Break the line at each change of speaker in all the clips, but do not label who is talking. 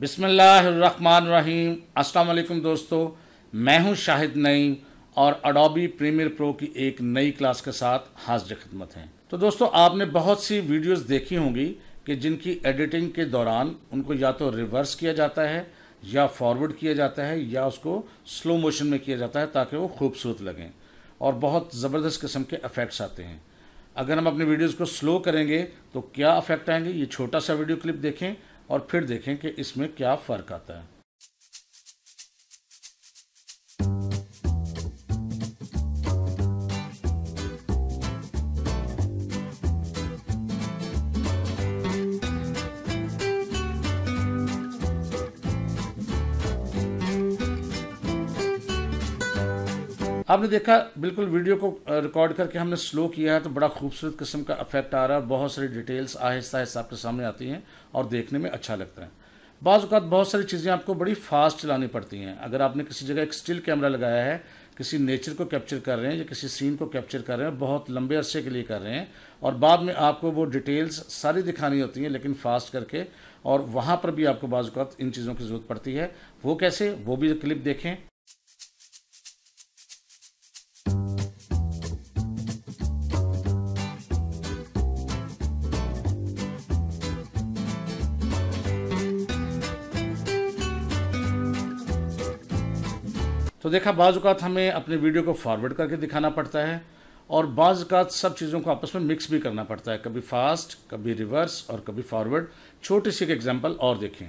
बिसमीम अस्सलाम दोस्तों मैं हूं शाहिद नईम और अडोबी प्रीमियर प्रो की एक नई क्लास के साथ हाजिर खिदमत हैं तो दोस्तों आपने बहुत सी वीडियोस देखी होंगी कि जिनकी एडिटिंग के दौरान उनको या तो रिवर्स किया जाता है या फॉरवर्ड किया जाता है या उसको स्लो मोशन में किया जाता है ताकि वो खूबसूरत लगें और बहुत ज़बरदस्त किस्म के अफेक्ट्स आते हैं अगर हम अपनी वीडियोज़ को स्लो करेंगे तो क्या अफेक्ट आएंगे ये छोटा सा वीडियो क्लिप देखें और फिर देखें कि इसमें क्या फ़र्क आता है आपने देखा बिल्कुल वीडियो को रिकॉर्ड करके हमने स्लो किया है तो बड़ा खूबसूरत किस्म का इफेक्ट आ रहा है बहुत सारी डिटेल्स आहिस्ता आहिस्ता आपके सामने आती हैं और देखने में अच्छा लगता है बाज़ात बहुत सारी चीज़ें आपको बड़ी फास्ट चलानी पड़ती हैं अगर आपने किसी जगह एक स्टिल कैमरा लगाया है किसी नेचर को कैप्चर कर रहे हैं या किसी सीन को कैप्चर कर रहे हैं बहुत लंबे अरसे के लिए कर रहे हैं और बाद में आपको वो डिटेल्स सारी दिखानी होती हैं लेकिन फास्ट करके और वहाँ पर भी आपको बाज़ात इन चीज़ों की ज़रूरत पड़ती है वो कैसे वो भी क्लिप देखें तो देखा बाज़ात हमें अपने वीडियो को फॉरवर्ड करके दिखाना पड़ता है और बाज़ात सब चीज़ों को आपस में मिक्स भी करना पड़ता है कभी फास्ट कभी रिवर्स और कभी फॉरवर्ड छोटी सी एक एग्जाम्पल और देखें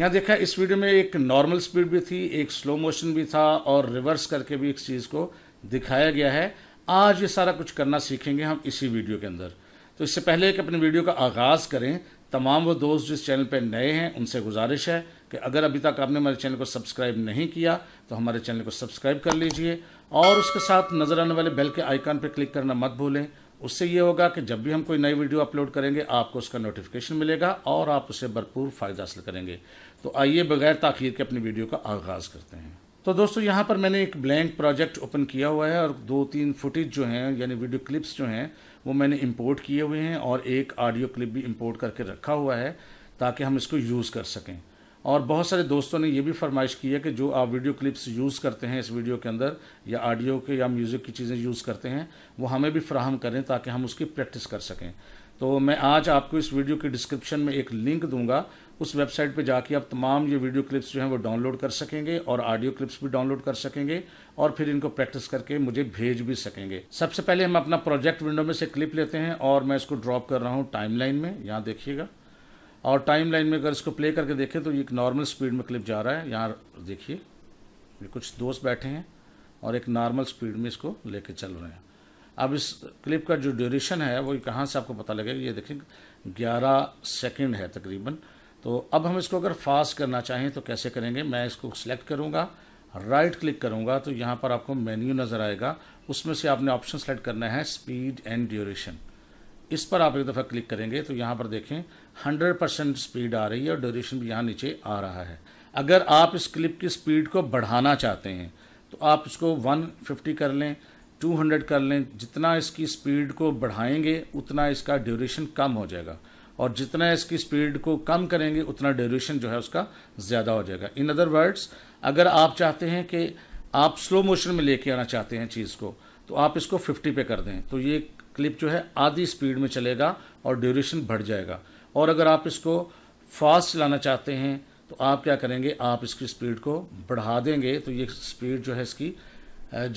यहाँ देखा इस वीडियो में एक नॉर्मल स्पीड भी थी एक स्लो मोशन भी था और रिवर्स करके भी इस चीज़ को दिखाया गया है आज ये सारा कुछ करना सीखेंगे हम इसी वीडियो के अंदर तो इससे पहले कि अपने वीडियो का आगाज़ करें तमाम वो दोस्त जिस चैनल पर नए हैं उनसे गुजारिश है कि अगर अभी तक आपने हमारे चैनल को सब्सक्राइब नहीं किया तो हमारे चैनल को सब्सक्राइब कर लीजिए और उसके साथ नज़र आने वाले बेल के आइकन पर क्लिक करना मत भूलें उससे ये होगा कि जब भी हम कोई नई वीडियो अपलोड करेंगे आपको उसका नोटिफिकेशन मिलेगा और आप उससे भरपूर फ़ायदा हासिल करेंगे तो आइए बगैर ताखिर के अपनी वीडियो का आगाज़ करते हैं तो दोस्तों यहाँ पर मैंने एक ब्लैंक प्रोजेक्ट ओपन किया हुआ है और दो तीन फुटेज जो हैं यानी वीडियो क्लिप्स जो हैं वो मैंने इम्पोर्ट किए हुए हैं और एक ऑडियो क्लिप भी इम्पोर्ट करके रखा हुआ है ताकि हम इसको यूज़ कर सकें और बहुत सारे दोस्तों ने ये भी फरमाइश की है कि जो आप वीडियो क्लिप्स यूज़ करते हैं इस वीडियो के अंदर या ऑडियो के या म्यूज़िक की चीज़ें यूज़ करते हैं वो हमें भी फ्राहम करें ताकि हम उसकी प्रैक्टिस कर सकें तो मैं आज आपको इस वीडियो की डिस्क्रिप्शन में एक लिंक दूंगा उस वेबसाइट पे जाके आप तमाम ये वीडियो क्लिप्स जो हैं वो डाउनलोड कर सकेंगे और ऑडियो क्लिप्स भी डाउनलोड कर सकेंगे और फिर इनको प्रैक्टिस करके मुझे भेज भी सकेंगे सबसे पहले हम अपना प्रोजेक्ट विंडो में से क्लिप लेते हैं और मैं इसको ड्रॉप कर रहा हूँ टाइम में यहाँ देखिएगा और टाइम लाइन में अगर इसको प्ले करके देखें तो ये एक नॉर्मल स्पीड में क्लिप जा रहा है यहाँ देखिए ये कुछ दोस्त बैठे हैं और एक नॉर्मल स्पीड में इसको लेके चल रहे हैं अब इस क्लिप का जो ड्यूरेशन है वो कहाँ से आपको पता लगेगा ये देखें ग्यारह सेकेंड है तकरीबन तो अब हम इसको अगर फास्ट करना चाहें तो कैसे करेंगे मैं इसको सिलेक्ट करूँगा राइट क्लिक करूँगा तो यहाँ पर आपको मेन्यू नज़र आएगा उसमें से आपने ऑप्शन सेलेक्ट करना है स्पीड एंड ड्यूरेशन इस पर आप एक दफ़ा क्लिक करेंगे तो यहाँ पर देखें 100 परसेंट स्पीड आ रही है और ड्यूरेशन भी यहाँ नीचे आ रहा है अगर आप इस क्लिप की स्पीड को बढ़ाना चाहते हैं तो आप इसको 150 कर लें 200 कर लें जितना इसकी स्पीड को बढ़ाएंगे उतना इसका ड्यूरेशन कम हो जाएगा और जितना इसकी स्पीड को कम करेंगे उतना ड्यूरेशन जो है उसका ज़्यादा हो जाएगा इन अदर वर्ड्स अगर आप चाहते हैं कि आप स्लो मोशन में लेके आना चाहते हैं चीज़ को तो आप इसको 50 पे कर दें तो ये क्लिप जो है आधी स्पीड में चलेगा और ड्यूरेशन बढ़ जाएगा और अगर आप इसको फास्ट चलाना चाहते हैं तो आप क्या करेंगे आप इसकी स्पीड को बढ़ा देंगे तो ये स्पीड जो है इसकी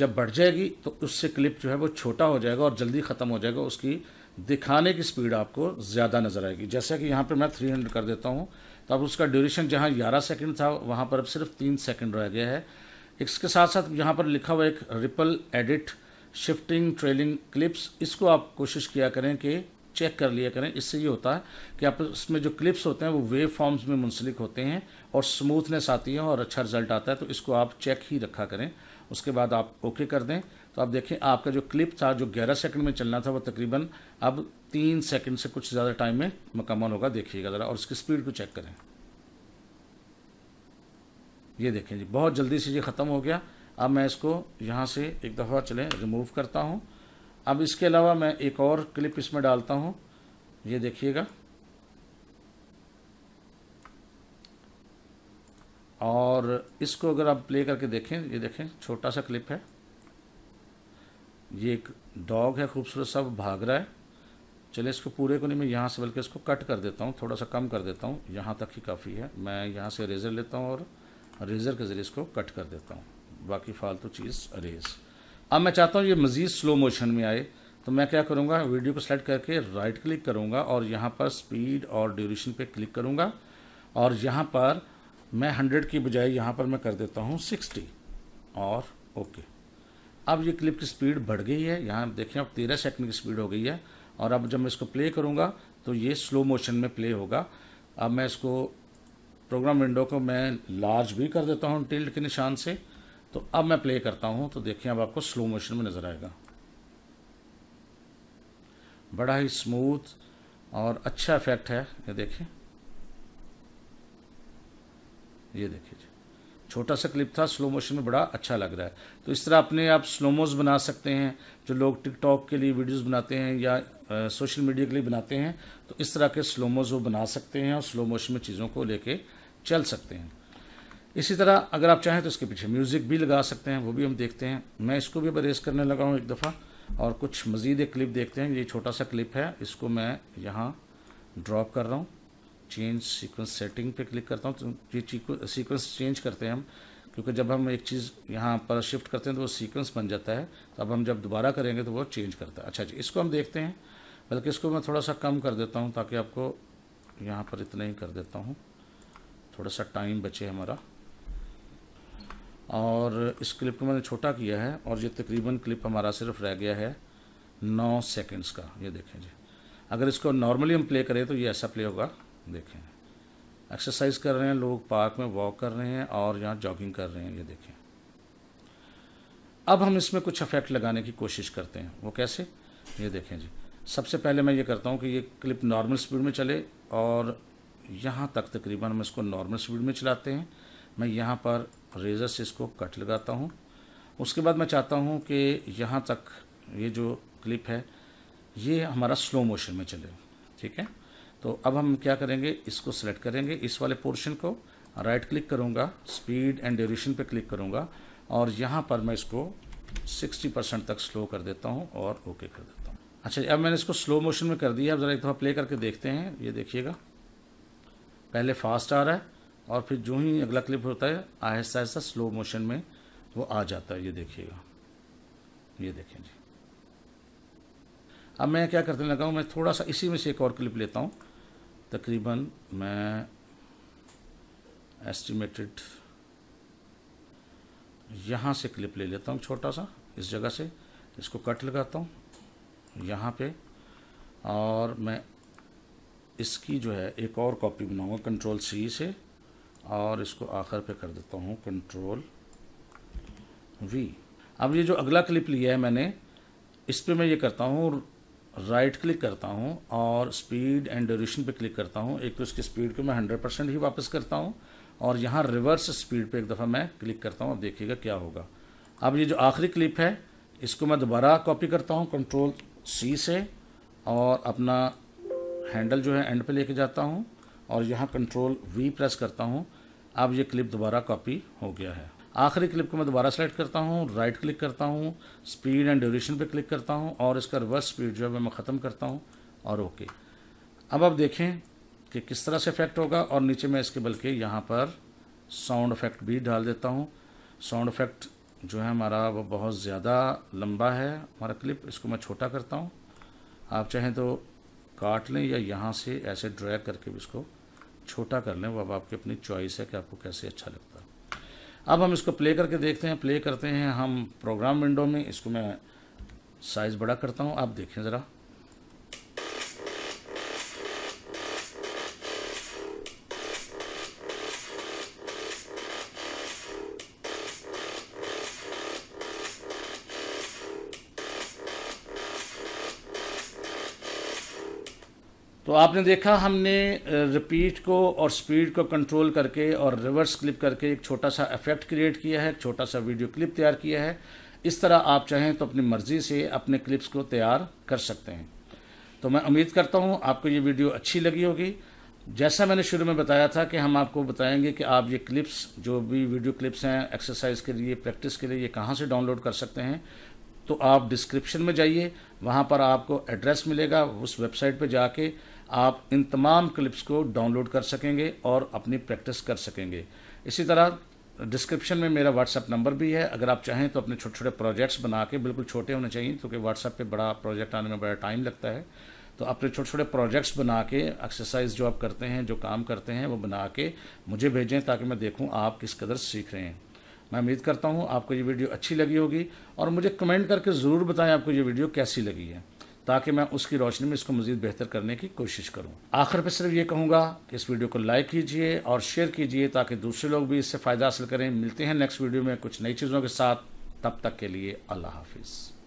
जब बढ़ जाएगी तो उससे क्लिप जो है वो छोटा हो जाएगा और जल्दी ख़त्म हो जाएगा उसकी दिखाने की स्पीड आपको ज़्यादा नज़र आएगी जैसा कि यहाँ पर मैं 300 कर देता हूँ तो अब उसका ड्यूरेशन जहाँ 11 सेकंड था वहाँ पर अब सिर्फ तीन सेकंड रह गया है इसके साथ साथ यहाँ पर लिखा हुआ एक ripple edit shifting trailing clips इसको आप कोशिश किया करें कि चेक कर लिया करें इससे ये होता है कि आप इसमें जो क्लिप्स होते हैं वो वेव फॉर्म्स में मुंसलिक होते हैं और स्मूथनेस आती है और अच्छा रिजल्ट आता है तो इसको आप चेक ही रखा करें उसके बाद आप ओके कर दें तो आप देखें आपका जो क्लिप था जो 11 सेकंड में चलना था वो तकरीबन अब तीन सेकंड से कुछ ज़्यादा टाइम में मुकम्मल होगा देखिएगा ज़रा और उसकी स्पीड को चेक करें ये देखें जी बहुत जल्दी से ये ख़त्म हो गया अब मैं इसको यहाँ से एक दफ़ा चले रिमूव करता हूँ अब इसके अलावा मैं एक और क्लिप इसमें डालता हूँ ये देखिएगा और इसको अगर आप प्ले करके देखें ये देखें छोटा सा क्लिप है ये एक डॉग है खूबसूरत सब भाग रहा है चले इसको पूरे को नहीं मैं यहाँ से बल्कि इसको कट कर देता हूँ थोड़ा सा कम कर देता हूँ यहाँ तक ही काफ़ी है मैं यहाँ से रेज़र लेता हूँ और रेज़र के ज़रिए इसको कट कर देता हूँ बाकी फालतू तो चीज़ अरेज अब मैं चाहता हूँ ये मज़ीद स्लो मोशन में आए तो मैं क्या करूँगा वीडियो को सेलेक्ट करके राइट क्लिक करूँगा और यहाँ पर स्पीड और ड्यूरेशन पे क्लिक करूँगा और यहाँ पर मैं हंड्रेड की बजाय यहाँ पर मैं कर देता हूँ सिक्सटी और ओके अब ये क्लिप की स्पीड बढ़ गई है यहाँ देखें अब तेरह सेकंड की स्पीड हो गई है और अब जब मैं इसको प्ले करूँगा तो ये स्लो मोशन में प्ले होगा अब मैं इसको प्रोग्राम विंडो को मैं लार्ज भी कर देता हूँ टिल्ड के निशान से तो अब मैं प्ले करता हूँ तो देखिए अब आपको स्लो मोशन में नज़र आएगा बड़ा ही स्मूथ और अच्छा इफेक्ट है ये देखिए ये देखिए जी छोटा सा क्लिप था स्लो मोशन में बड़ा अच्छा लग रहा है तो इस तरह अपने आप स्लोमोज बना सकते हैं जो लोग टिकटॉक के लिए वीडियोस बनाते हैं या आ, सोशल मीडिया के लिए बनाते हैं तो इस तरह के स्लोमोज वो बना सकते हैं और स्लो मोशन में चीज़ों को लेके चल सकते हैं इसी तरह अगर आप चाहें तो इसके पीछे म्यूज़िक भी लगा सकते हैं वो भी हम देखते हैं मैं इसको भी बरेज करने लगा हूँ एक दफ़ा और कुछ मज़ीद एक क्लिप देखते हैं ये छोटा सा क्लिप है इसको मैं यहाँ ड्रॉप कर रहा हूँ चेंज सीक्वेंस सेटिंग पे क्लिक करता हूँ तो ये सीक्वेंस चेंज करते हैं हम क्योंकि जब हम एक चीज़ यहाँ पर शिफ्ट करते हैं तो वो सीक्वेंस बन जाता है तो अब हम जब दोबारा करेंगे तो वो चेंज करता है अच्छा जी इसको हम देखते हैं बल्कि इसको मैं थोड़ा सा कम कर देता हूँ ताकि आपको यहाँ पर इतना ही कर देता हूँ थोड़ा सा टाइम बचे हमारा और इस क्लिप को मैंने छोटा किया है और ये तकरीबन क्लिप हमारा सिर्फ रह गया है नौ सेकंड्स का ये देखें जी अगर इसको नॉर्मली हम प्ले करें तो ये ऐसा प्ले होगा देखें एक्सरसाइज कर रहे हैं लोग पार्क में वॉक कर रहे हैं और यहाँ जॉगिंग कर रहे हैं ये देखें अब हम इसमें कुछ अफेक्ट लगाने की कोशिश करते हैं वो कैसे ये देखें जी सबसे पहले मैं ये करता हूँ कि ये क्लिप नॉर्मल स्पीड में चले और यहाँ तक तकरीबन हम इसको नॉर्मल स्पीड में चलाते हैं मैं यहाँ पर रेज़र से इसको कट लगाता हूँ उसके बाद मैं चाहता हूँ कि यहाँ तक ये जो क्लिप है ये हमारा स्लो मोशन में चले ठीक है तो अब हम क्या करेंगे इसको सेलेक्ट करेंगे इस वाले पोर्शन को राइट क्लिक करूँगा स्पीड एंड ड्यूरेशन पे क्लिक करूँगा और यहाँ पर मैं इसको 60 परसेंट तक स्लो कर देता हूँ और ओके कर देता हूँ अच्छा अब मैंने इसको स्लो मोशन में कर दिया अब ज़रा एक दफ़ा प्ले करके देखते हैं ये देखिएगा पहले फास्ट आ रहा है और फिर जो ही अगला क्लिप होता है आहिस्ता आहिस्ता स्लो मोशन में वो आ जाता है ये देखिएगा ये देखें जी अब मैं क्या करने लगा हूँ मैं थोड़ा सा इसी में से एक और क्लिप लेता हूँ तकरीबन मैं एस्टिमेटेड यहाँ से क्लिप ले लेता हूँ छोटा सा इस जगह से इसको कट लगाता हूँ यहाँ पे और मैं इसकी जो है एक और कॉपी बनाऊँगा कंट्रोल सी से और इसको आखिर पे कर देता हूँ कंट्रोल वी अब ये जो अगला क्लिप लिया है मैंने इस पर मैं ये करता हूँ राइट क्लिक करता हूँ और स्पीड एंड ड्यूरेशन पे क्लिक करता हूँ एक तो इसकी स्पीड को मैं हंड्रेड परसेंट ही वापस करता हूँ और यहाँ रिवर्स स्पीड पे एक दफ़ा मैं क्लिक करता हूँ अब देखिएगा क्या होगा अब ये जो आखिरी क्लिप है इसको मैं दोबारा कॉपी करता हूँ कंट्रोल सी से और अपना हैंडल जो है एंड पे लेके जाता हूँ और यहाँ कंट्रोल वी प्रेस करता हूँ अब ये क्लिप दोबारा कॉपी हो गया है आखिरी क्लिप को मैं दोबारा सेलेक्ट करता हूँ राइट क्लिक करता हूँ स्पीड एंड ड्यूरेशन पे क्लिक करता हूँ और इसका रिवर्स स्पीड जो है मैं ख़त्म करता हूँ और ओके अब आप देखें कि किस तरह से इफेक्ट होगा और नीचे मैं इसके बल्कि यहाँ पर साउंड इफेक्ट भी डाल देता हूँ साउंड इफेक्ट जो है हमारा वो बहुत ज़्यादा लंबा है हमारा क्लिप इसको मैं छोटा करता हूँ आप चाहें तो काट लें या यहाँ से ऐसे ड्रैग करके भी इसको छोटा कर लें वो अब आपकी अपनी चॉइस है कि आपको कैसे अच्छा लगता है अब हम इसको प्ले करके देखते हैं प्ले करते हैं हम प्रोग्राम विंडो में इसको मैं साइज़ बड़ा करता हूँ आप देखें ज़रा तो आपने देखा हमने रिपीट को और स्पीड को कंट्रोल करके और रिवर्स क्लिप करके एक छोटा सा इफेक्ट क्रिएट किया है एक छोटा सा वीडियो क्लिप तैयार किया है इस तरह आप चाहें तो अपनी मर्ज़ी से अपने क्लिप्स को तैयार कर सकते हैं तो मैं उम्मीद करता हूँ आपको ये वीडियो अच्छी लगी होगी जैसा मैंने शुरू में बताया था कि हम आपको बताएंगे कि आप ये क्लिप्स जो भी वीडियो क्लिप्स हैं एक्सरसाइज के लिए प्रैक्टिस के लिए ये कहाँ से डाउनलोड कर सकते हैं तो आप डिस्क्रिप्शन में जाइए वहाँ पर आपको एड्रेस मिलेगा उस वेबसाइट पर जाके आप इन तमाम क्लिप्स को डाउनलोड कर सकेंगे और अपनी प्रैक्टिस कर सकेंगे इसी तरह डिस्क्रिप्शन में मेरा व्हाट्सअप नंबर भी है अगर आप चाहें तो अपने छोटे छोटे प्रोजेक्ट्स बना के बिल्कुल छोटे होने चाहिए क्योंकि तो व्हाट्सअप पे बड़ा प्रोजेक्ट आने में बड़ा टाइम लगता है तो अपने छोटे छोटे प्रोजेक्ट्स बना के एक्सरसाइज जो आप करते हैं जो काम करते हैं वो बना के मुझे भेजें ताकि मैं देखूँ आप किस कदर सीख रहे हैं मैं उम्मीद करता हूँ आपको ये वीडियो अच्छी लगी होगी और मुझे कमेंट करके ज़रूर बताएं आपको ये वीडियो कैसी लगी है ताकि मैं उसकी रोशनी में इसको मज़ीद बेहतर करने की कोशिश करूँ आखिर पर सिर्फ ये कहूँगा कि इस वीडियो को लाइक कीजिए और शेयर कीजिए ताकि दूसरे लोग भी इससे फ़ायदा हासिल करें मिलते हैं नेक्स्ट वीडियो में कुछ नई चीज़ों के साथ तब तक के लिए अल्लाह हाफिज़